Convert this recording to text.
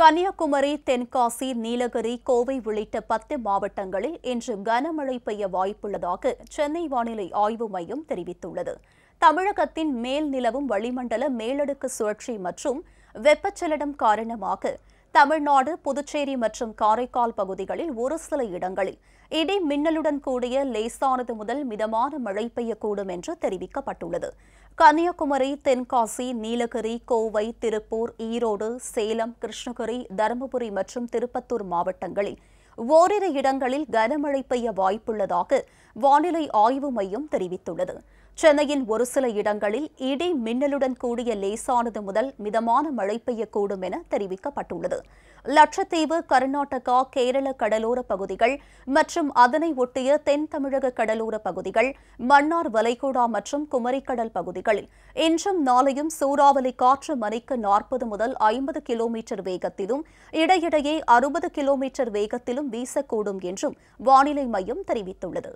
கன்னியாகுமரி தென்காசி நீலகிரி கோவை உள்ளிட்ட பத்து மாவட்டங்களில் இன்று கனமழை பெய்ய வாய்ப்புள்ளதாக சென்னை வானிலை ஆய்வு மையம் தெரிவித்துள்ளது தமிழகத்தின் மேல் நிலவும் வளிமண்டல மேலடுக்கு சுழற்சி மற்றும் வெப்பச்சலனம் காரணமாக தமிழ்நாடு புதுச்சேரி மற்றும் காரைக்கால் பகுதிகளில் ஒரு சில இடங்களில் இடி மின்னலுடன் கூடிய லேசானது முதல் மிதமான மழை பெய்யக்கூடும் என்று தெரிவிக்கப்பட்டுள்ளது கன்னியாகுமரி தென்காசி நீலகிரி கோவை திருப்பூர் ஈரோடு சேலம் கிருஷ்ணகிரி தருமபுரி மற்றும் திருப்பத்தூர் மாவட்டங்களில் ஓரிரு இடங்களில் கனமழை பெய்ய வாய்ப்புள்ளதாக வானிலை ஆய்வு மையம் தெரிவித்துள்ளது சென்னையின் ஒரு சில இடங்களில் இடி மின்னலுடன் கூடிய லேசானது முதல் மிதமான மழை பெய்யக்கூடும் என தெரிவிக்கப்பட்டுள்ளது லட்சத்தீவு கர்நாடகா கேரள கடலோர பகுதிகள் மற்றும் அதனை ஒட்டிய தென் தமிழக கடலோர பகுதிகள் மன்னார் வளைகுடா மற்றும் குமரிக்கடல் பகுதிகளில் இன்றும் நாளையும் சூறாவளி காற்று மணிக்கு நாற்பது முதல் ஐம்பது கிலோமீட்டர் வேகத்திலும் இடையிடையே அறுபது கிலோமீட்டர் வேகத்திலும் வீசக்கூடும் என்றும் வானிலை மையம் தெரிவித்துள்ளது